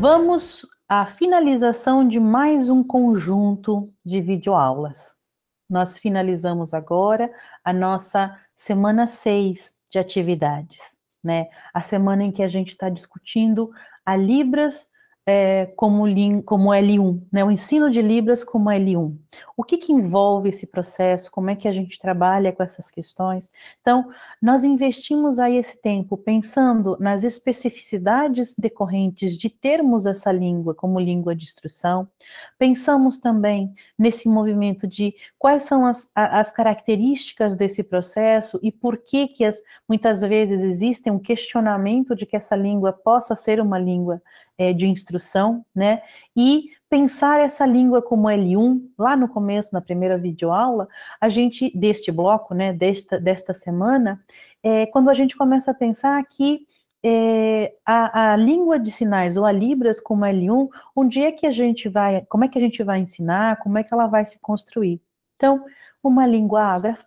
Vamos à finalização de mais um conjunto de videoaulas. Nós finalizamos agora a nossa semana 6 de atividades, né? A semana em que a gente está discutindo a Libras é, como, como L1, né? o ensino de Libras como L1. O que, que envolve esse processo? Como é que a gente trabalha com essas questões? Então, nós investimos aí esse tempo pensando nas especificidades decorrentes de termos essa língua como língua de instrução, pensamos também nesse movimento de quais são as, as características desse processo e por que que as, muitas vezes existem um questionamento de que essa língua possa ser uma língua é, de instrução, né? E pensar essa língua como L1, lá no começo, na primeira videoaula, a gente, deste bloco, né, desta, desta semana, é, quando a gente começa a pensar que é, a, a, língua de sinais ou a Libras como L1, onde é que a gente vai, como é que a gente vai ensinar, como é que ela vai se construir. Então, uma língua ágrafa,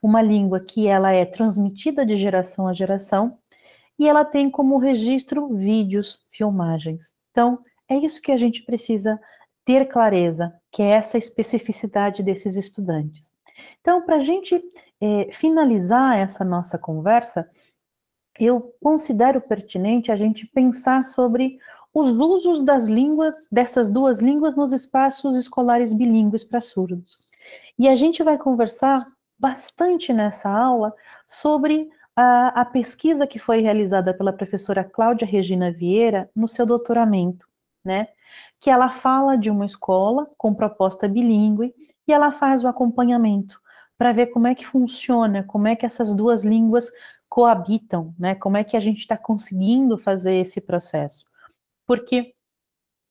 uma língua que ela é transmitida de geração a geração, e ela tem como registro vídeos, filmagens. Então, é isso que a gente precisa ter clareza, que é essa especificidade desses estudantes. Então, para a gente é, finalizar essa nossa conversa, eu considero pertinente a gente pensar sobre os usos das línguas, dessas duas línguas, nos espaços escolares bilíngues para surdos. E a gente vai conversar bastante nessa aula sobre a, a pesquisa que foi realizada pela professora Cláudia Regina Vieira no seu doutoramento, né? Que ela fala de uma escola com proposta bilíngue e ela faz o acompanhamento para ver como é que funciona, como é que essas duas línguas coabitam, né? Como é que a gente está conseguindo fazer esse processo? Porque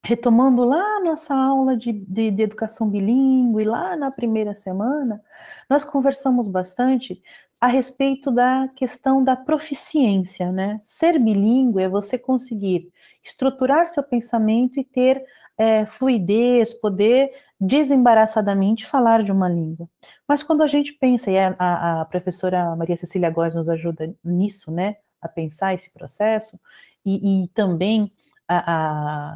retomando lá nossa aula de, de, de, educação bilíngue, lá na primeira semana, nós conversamos bastante a respeito da questão da proficiência, né? Ser bilíngue é você conseguir estruturar seu pensamento e ter é, fluidez, poder desembaraçadamente falar de uma língua. Mas quando a gente pensa, e a, a, professora Maria Cecília Góes nos ajuda nisso, né? A pensar esse processo, e, e também a,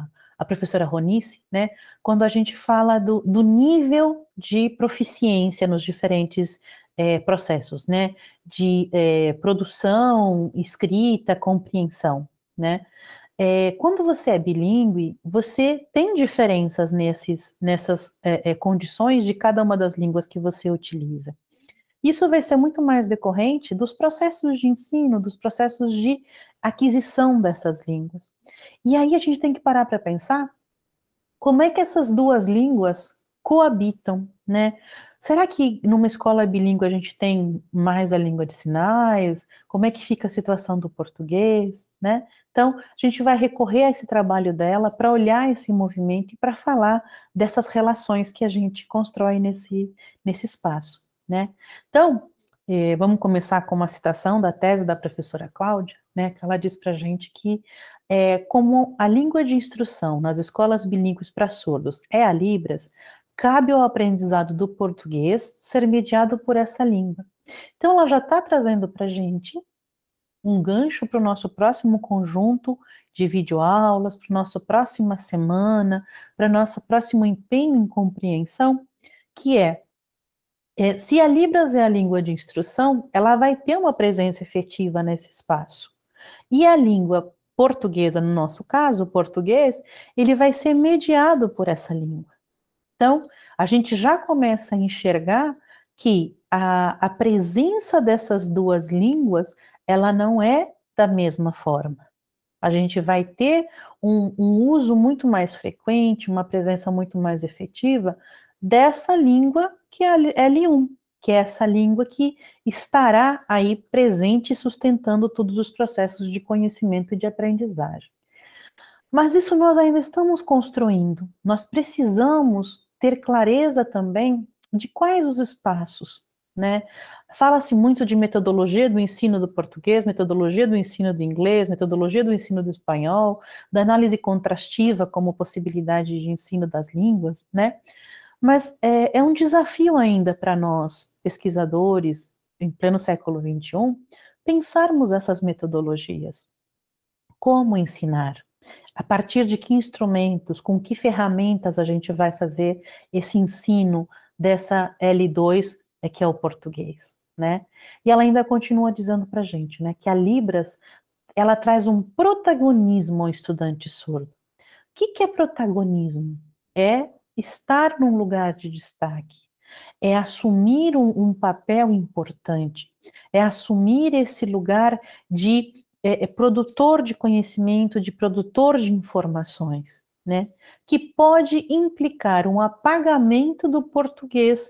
a a professora Ronice, né, quando a gente fala do, do nível de proficiência nos diferentes é, processos, né, de é, produção, escrita, compreensão, né. É, quando você é bilíngue, você tem diferenças nesses, nessas é, é, condições de cada uma das línguas que você utiliza. Isso vai ser muito mais decorrente dos processos de ensino, dos processos de aquisição dessas línguas. E aí a gente tem que parar para pensar como é que essas duas línguas coabitam, né? Será que numa escola bilíngue a gente tem mais a língua de sinais? Como é que fica a situação do português, né? Então, a gente vai recorrer a esse trabalho dela para olhar esse movimento e para falar dessas relações que a gente constrói nesse, nesse espaço, né? Então, eh, vamos começar com uma citação da tese da professora Cláudia né, que ela diz para a gente que é, como a língua de instrução nas escolas bilíngues para surdos é a Libras, cabe ao aprendizado do português ser mediado por essa língua. Então, ela já está trazendo para a gente um gancho para o nosso próximo conjunto de videoaulas, para nossa próxima semana, para nosso próximo empenho em compreensão, que é, é, se a Libras é a língua de instrução, ela vai ter uma presença efetiva nesse espaço. E a língua portuguesa, no nosso caso, o português, ele vai ser mediado por essa língua. Então, a gente já começa a enxergar que a, a presença dessas duas línguas, ela não é da mesma forma. A gente vai ter um, um uso muito mais frequente, uma presença muito mais efetiva dessa língua que é L1, que é essa língua que estará aí presente sustentando todos os processos de conhecimento e de aprendizagem. Mas isso nós ainda estamos construindo. Nós precisamos ter clareza também de quais os espaços, né? Fala-se muito de metodologia do ensino do português, metodologia do ensino do inglês, metodologia do ensino do espanhol, da análise contrastiva como possibilidade de ensino das línguas, né? mas é, é um desafio ainda para nós, pesquisadores, em pleno século XXI, pensarmos essas metodologias. Como ensinar? A partir de que instrumentos, com que ferramentas a gente vai fazer esse ensino dessa L2, é que é o português, né? E ela ainda continua dizendo para a gente, né, que a Libras, ela traz um protagonismo ao estudante surdo. O que, que é protagonismo? É estar num lugar de destaque, é assumir um, um papel importante, é assumir esse lugar de é, é produtor de conhecimento, de produtor de informações, né? Que pode implicar um apagamento do português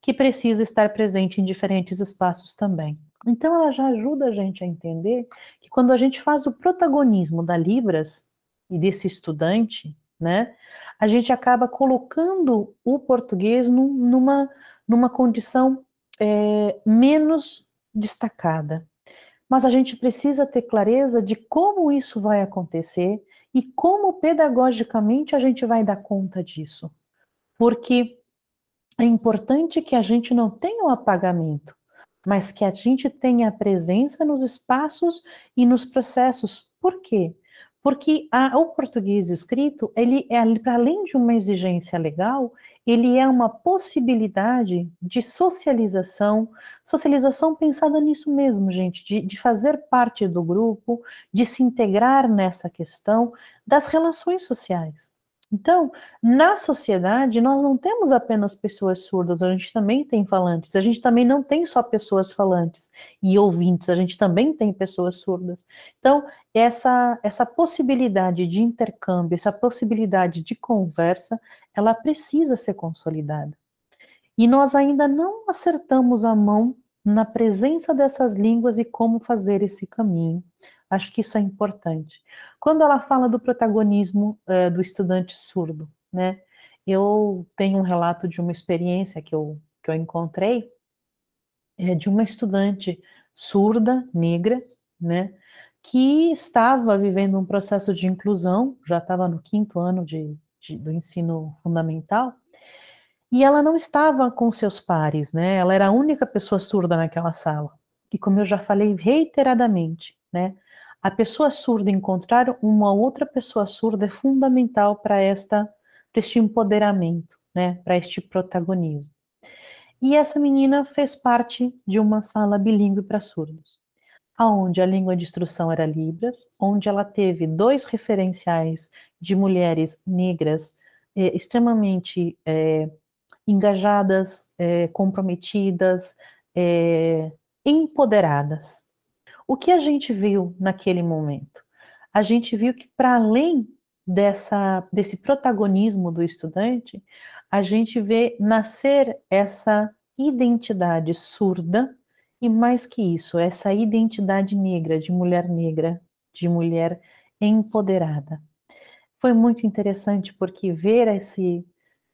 que precisa estar presente em diferentes espaços também. Então, ela já ajuda a gente a entender que quando a gente faz o protagonismo da Libras e desse estudante, né? A gente acaba colocando o português num, numa, numa condição é, menos destacada. Mas a gente precisa ter clareza de como isso vai acontecer e como pedagogicamente a gente vai dar conta disso. Porque é importante que a gente não tenha o um apagamento, mas que a gente tenha a presença nos espaços e nos processos. Por quê? porque a, o português escrito, ele é, para além de uma exigência legal, ele é uma possibilidade de socialização, socialização pensada nisso mesmo, gente, de, de fazer parte do grupo, de se integrar nessa questão das relações sociais. Então, na sociedade, nós não temos apenas pessoas surdas, a gente também tem falantes, a gente também não tem só pessoas falantes e ouvintes, a gente também tem pessoas surdas. Então, essa, essa possibilidade de intercâmbio, essa possibilidade de conversa, ela precisa ser consolidada. E nós ainda não acertamos a mão na presença dessas línguas e como fazer esse caminho Acho que isso é importante. Quando ela fala do protagonismo eh, do estudante surdo, né? Eu tenho um relato de uma experiência que eu, que eu encontrei é, de uma estudante surda, negra, né? Que estava vivendo um processo de inclusão, já estava no quinto ano de, de, do ensino fundamental, e ela não estava com seus pares, né? Ela era a única pessoa surda naquela sala. E como eu já falei reiteradamente, né? A pessoa surda encontrar uma outra pessoa surda é fundamental para esta para este empoderamento, né, para este protagonismo. E essa menina fez parte de uma sala bilíngue para surdos, aonde a língua de instrução era Libras, onde ela teve dois referenciais de mulheres negras eh, extremamente eh, engajadas, eh, comprometidas, empoderadas. O que a gente viu naquele momento? A gente viu que, para além dessa, desse protagonismo do estudante, a gente vê nascer essa identidade surda e, mais que isso, essa identidade negra, de mulher negra, de mulher empoderada. Foi muito interessante porque ver esse,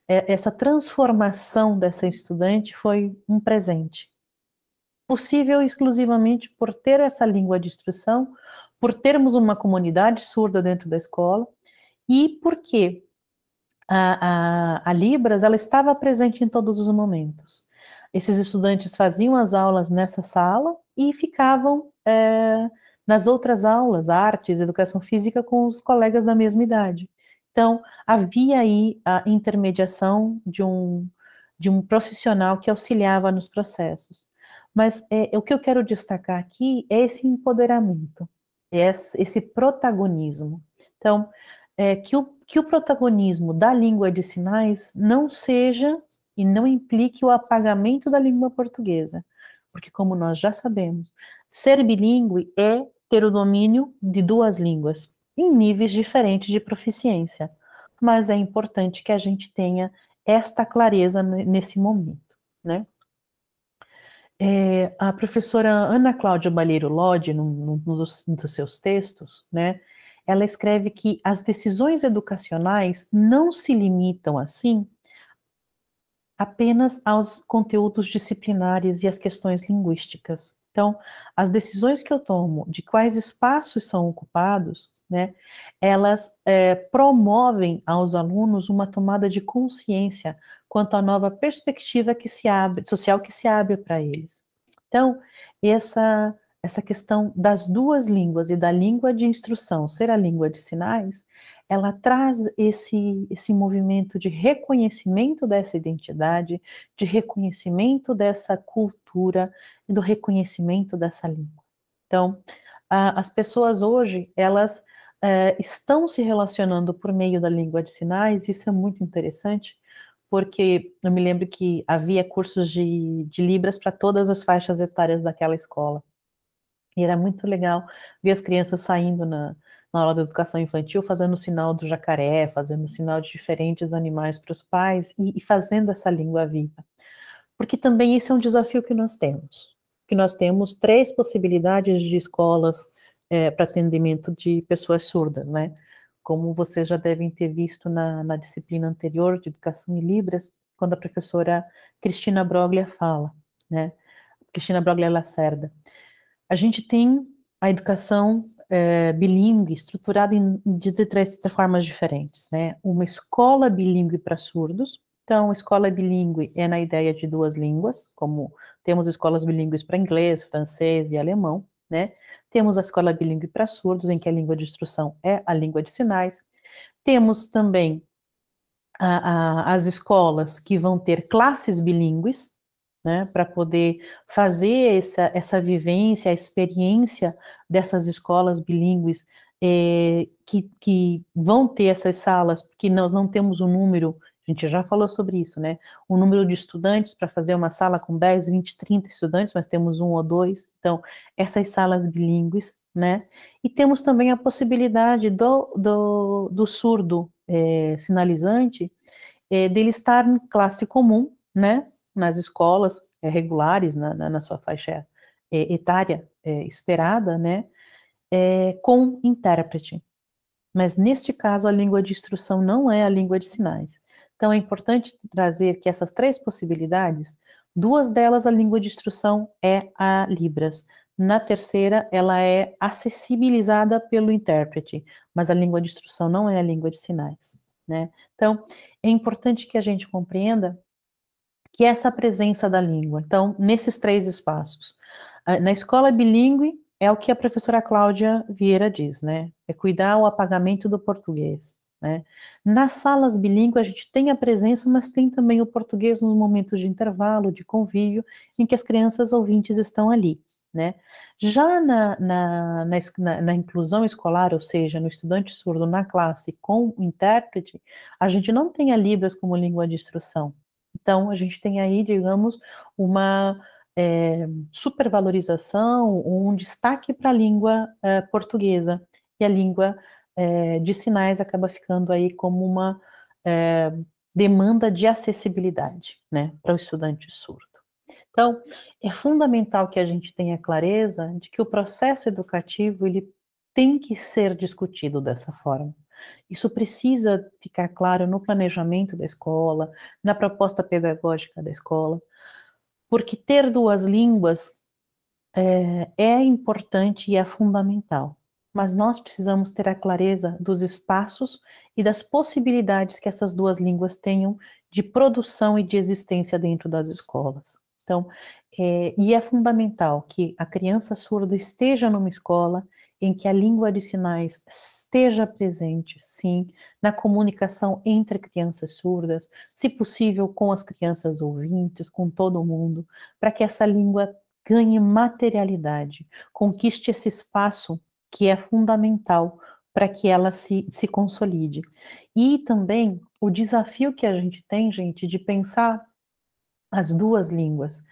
é, essa transformação dessa estudante foi um presente possível exclusivamente por ter essa língua de instrução, por termos uma comunidade surda dentro da escola e porque a, a, a Libras ela estava presente em todos os momentos. Esses estudantes faziam as aulas nessa sala e ficavam é, nas outras aulas, artes, educação física, com os colegas da mesma idade. Então, havia aí a intermediação de um, de um profissional que auxiliava nos processos. Mas é, o que eu quero destacar aqui é esse empoderamento, é esse, esse protagonismo. Então, é, que, o, que o protagonismo da língua de sinais não seja e não implique o apagamento da língua portuguesa. Porque, como nós já sabemos, ser bilíngue é ter o domínio de duas línguas, em níveis diferentes de proficiência. Mas é importante que a gente tenha esta clareza nesse momento, né? É, a professora Ana Cláudia Balheiro Lodi, num, num, dos, num, dos, seus textos, né, ela escreve que as decisões educacionais não se limitam, assim, apenas aos conteúdos disciplinares e às questões linguísticas. Então, as decisões que eu tomo de quais espaços são ocupados né, elas é, promovem aos alunos uma tomada de consciência quanto à nova perspectiva que se abre, social que se abre para eles. Então, essa essa questão das duas línguas e da língua de instrução ser a língua de sinais, ela traz esse, esse movimento de reconhecimento dessa identidade, de reconhecimento dessa cultura e do reconhecimento dessa língua. Então, as pessoas hoje, elas é, estão se relacionando por meio da língua de sinais, isso é muito interessante, porque eu me lembro que havia cursos de, de Libras para todas as faixas etárias daquela escola. E era muito legal ver as crianças saindo na, na aula da educação infantil, fazendo o sinal do jacaré, fazendo o sinal de diferentes animais para os pais e, e fazendo essa língua viva. Porque também esse é um desafio que nós temos. Que nós temos três possibilidades de escolas é, para atendimento de pessoas surdas, né? Como vocês já devem ter visto na, na disciplina anterior de Educação em Libras, quando a professora Cristina Broglia fala, né? Cristina Broglia Lacerda. A gente tem a educação é, bilíngue estruturada em três formas diferentes, né? Uma escola bilíngue para surdos, então, escola bilíngue é na ideia de duas línguas, como temos escolas bilíngues para inglês, francês e alemão, né? Temos a escola bilíngue para surdos, em que a língua de instrução é a língua de sinais. Temos também a, a, as escolas que vão ter classes bilíngues, né, para poder fazer essa, essa vivência, a experiência dessas escolas bilíngues é, que, que vão ter essas salas, porque nós não temos o um número a gente já falou sobre isso, né? O número de estudantes para fazer uma sala com 10, 20, 30 estudantes, mas temos um ou dois. Então, essas salas bilíngues, né? E temos também a possibilidade do, do, do surdo é, sinalizante é, dele estar em classe comum, né? Nas escolas é, regulares, na, na, na, sua faixa é, etária é, esperada, né? É, com intérprete. Mas neste caso, a língua de instrução não é a língua de sinais. Então é importante trazer que essas três possibilidades, duas delas a língua de instrução é a Libras. Na terceira, ela é acessibilizada pelo intérprete, mas a língua de instrução não é a língua de sinais. Né? Então, é importante que a gente compreenda que essa presença da língua, então, nesses três espaços. Na escola bilíngue, é o que a professora Cláudia Vieira diz, né? É cuidar o apagamento do português. Né? Nas salas bilíngues, a gente tem a presença, mas tem também o português nos momentos de intervalo, de convívio, em que as crianças ouvintes estão ali. Né? Já na, na, na, na, inclusão escolar, ou seja, no estudante surdo na classe com intérprete, a gente não tem a Libras como língua de instrução. Então, a gente tem aí, digamos, uma é, supervalorização, um destaque para a língua é, portuguesa e a língua é, de sinais acaba ficando aí como uma é, demanda de acessibilidade né, para o estudante surdo. Então, é fundamental que a gente tenha clareza de que o processo educativo ele tem que ser discutido dessa forma. Isso precisa ficar claro no planejamento da escola, na proposta pedagógica da escola, porque ter duas línguas é, é importante e é fundamental mas nós precisamos ter a clareza dos espaços e das possibilidades que essas duas línguas tenham de produção e de existência dentro das escolas. Então, é, e é fundamental que a criança surda esteja numa escola em que a língua de sinais esteja presente, sim, na comunicação entre crianças surdas, se possível com as crianças ouvintes, com todo mundo, para que essa língua ganhe materialidade, conquiste esse espaço que é fundamental para que ela se, se consolide. E também o desafio que a gente tem, gente, de pensar as duas línguas.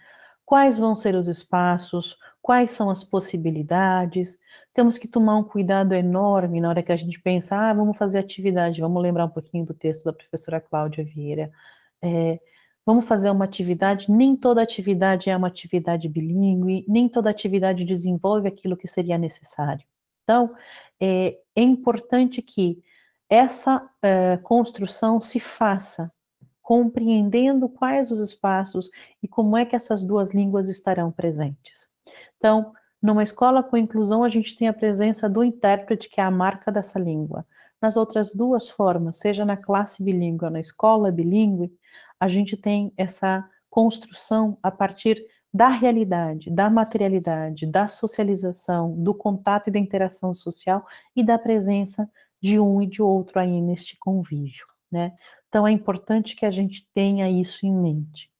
Quais vão ser os espaços? Quais são as possibilidades? Temos que tomar um cuidado enorme na hora que a gente pensa, ah, vamos fazer atividade, vamos lembrar um pouquinho do texto da professora Cláudia Vieira. É, vamos fazer uma atividade, nem toda atividade é uma atividade bilíngue, nem toda atividade desenvolve aquilo que seria necessário. Então, é, é importante que essa é, construção se faça compreendendo quais os espaços e como é que essas duas línguas estarão presentes. Então, numa escola com inclusão, a gente tem a presença do intérprete, que é a marca dessa língua. Nas outras duas formas, seja na classe bilíngue ou na escola bilíngue, a gente tem essa construção a partir da realidade, da materialidade, da socialização, do contato e da interação social e da presença de um e de outro aí neste convívio, né? Então é importante que a gente tenha isso em mente.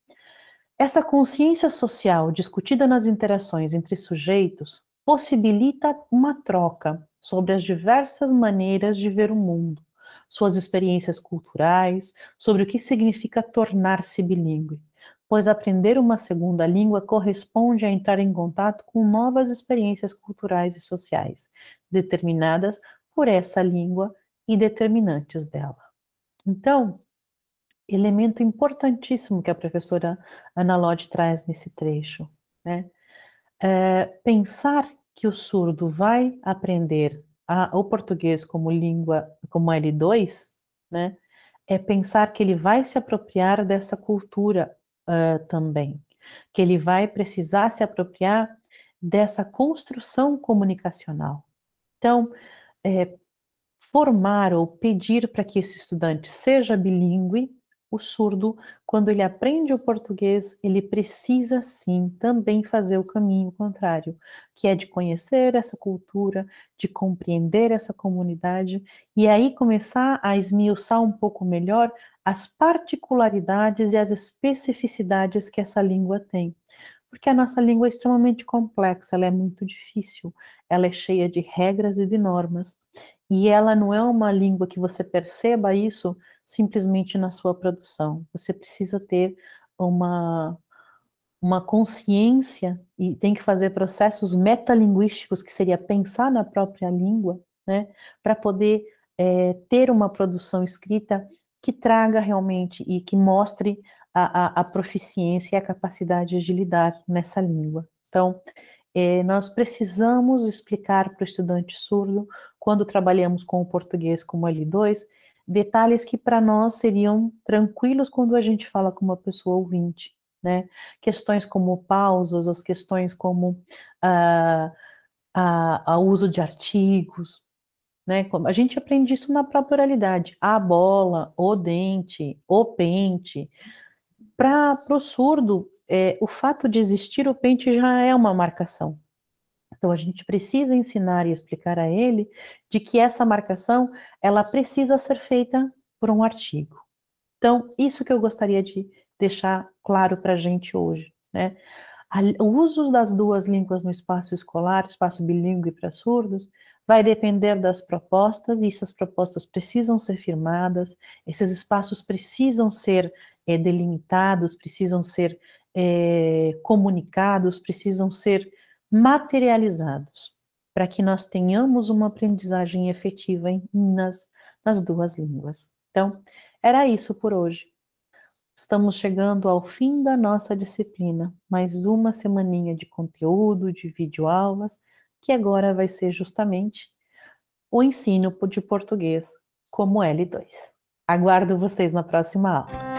Essa consciência social discutida nas interações entre sujeitos possibilita uma troca sobre as diversas maneiras de ver o mundo, suas experiências culturais, sobre o que significa tornar-se bilíngue pois aprender uma segunda língua corresponde a entrar em contato com novas experiências culturais e sociais, determinadas por essa língua e determinantes dela. Então, elemento importantíssimo que a professora Ana Lodge traz nesse trecho, né? É, pensar que o surdo vai aprender a, o português como língua, como L2, né? É pensar que ele vai se apropriar dessa cultura uh, também, que ele vai precisar se apropriar dessa construção comunicacional. Então, é, formar ou pedir para que esse estudante seja bilíngue o surdo, quando ele aprende o português, ele precisa sim também fazer o caminho contrário, que é de conhecer essa cultura, de compreender essa comunidade e aí começar a esmiuçar um pouco melhor as particularidades e as especificidades que essa língua tem. Porque a nossa língua é extremamente complexa, ela é muito difícil, ela é cheia de regras e de normas. E ela não é uma língua que você perceba isso simplesmente na sua produção. Você precisa ter uma, uma consciência e tem que fazer processos metalinguísticos, que seria pensar na própria língua, né, para poder é, ter uma produção escrita que traga realmente e que mostre a, a, a proficiência e a capacidade de lidar nessa língua. Então, é, nós precisamos explicar para o estudante surdo, quando trabalhamos com o português como L2, detalhes que para nós seriam tranquilos quando a gente fala com uma pessoa ouvinte, né? Questões como pausas, as questões como ah, a, uso de artigos, né? Como a gente aprende isso na própria oralidade, a bola, o dente, o pente. Para o surdo, é, o fato de existir o pente já é uma marcação. Então a gente precisa ensinar e explicar a ele de que essa marcação ela precisa ser feita por um artigo. Então isso que eu gostaria de deixar claro para a gente hoje, né? O uso das duas línguas no espaço escolar, espaço bilíngue para surdos, vai depender das propostas, e essas propostas precisam ser firmadas, esses espaços precisam ser é, delimitados, precisam ser é, comunicados, precisam ser materializados, para que nós tenhamos uma aprendizagem efetiva em, nas, nas duas línguas. Então, era isso por hoje. Estamos chegando ao fim da nossa disciplina, mais uma semaninha de conteúdo, de videoaulas, que agora vai ser justamente o ensino de português como L2. Aguardo vocês na próxima aula.